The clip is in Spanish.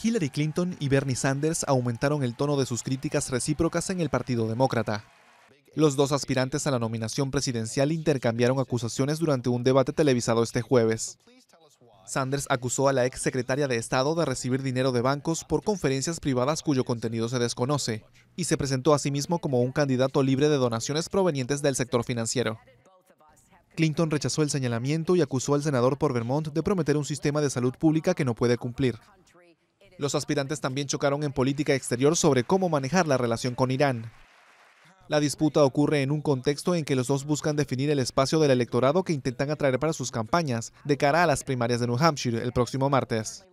Hillary Clinton y Bernie Sanders aumentaron el tono de sus críticas recíprocas en el Partido Demócrata. Los dos aspirantes a la nominación presidencial intercambiaron acusaciones durante un debate televisado este jueves. Sanders acusó a la ex secretaria de Estado de recibir dinero de bancos por conferencias privadas cuyo contenido se desconoce, y se presentó a sí mismo como un candidato libre de donaciones provenientes del sector financiero. Clinton rechazó el señalamiento y acusó al senador por Vermont de prometer un sistema de salud pública que no puede cumplir. Los aspirantes también chocaron en política exterior sobre cómo manejar la relación con Irán. La disputa ocurre en un contexto en que los dos buscan definir el espacio del electorado que intentan atraer para sus campañas de cara a las primarias de New Hampshire el próximo martes.